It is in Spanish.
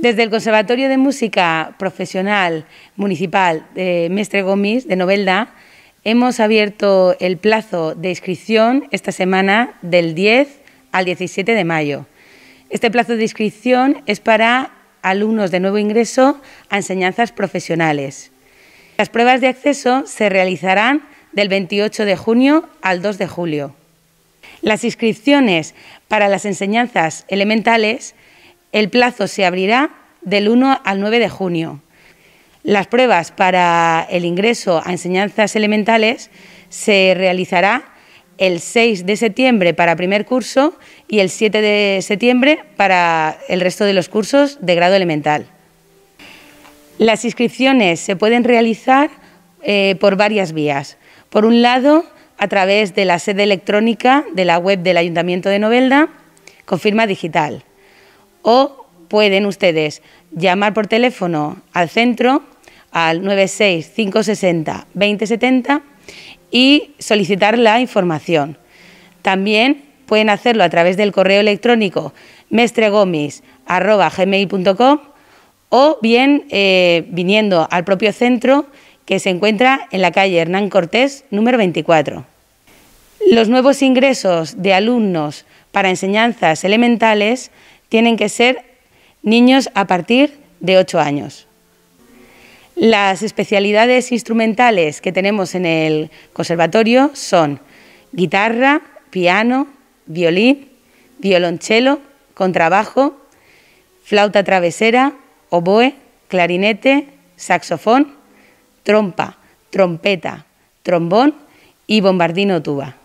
Desde el Conservatorio de Música Profesional Municipal de Mestre Gómez, de Novelda, hemos abierto el plazo de inscripción esta semana del 10 al 17 de mayo. Este plazo de inscripción es para alumnos de nuevo ingreso a enseñanzas profesionales. Las pruebas de acceso se realizarán del 28 de junio al 2 de julio. Las inscripciones para las enseñanzas elementales el plazo se abrirá del 1 al 9 de junio. Las pruebas para el ingreso a enseñanzas elementales se realizará el 6 de septiembre para primer curso y el 7 de septiembre para el resto de los cursos de grado elemental. Las inscripciones se pueden realizar eh, por varias vías. Por un lado, a través de la sede electrónica de la web del Ayuntamiento de Novelda, con firma digital o pueden ustedes llamar por teléfono al centro al 96 2070 y solicitar la información. También pueden hacerlo a través del correo electrónico mestregomis.gmail.com o bien eh, viniendo al propio centro que se encuentra en la calle Hernán Cortés, número 24. Los nuevos ingresos de alumnos para enseñanzas elementales tienen que ser niños a partir de 8 años. Las especialidades instrumentales que tenemos en el conservatorio son guitarra, piano, violín, violonchelo, contrabajo, flauta travesera, oboe, clarinete, saxofón, trompa, trompeta, trombón y bombardino tuba.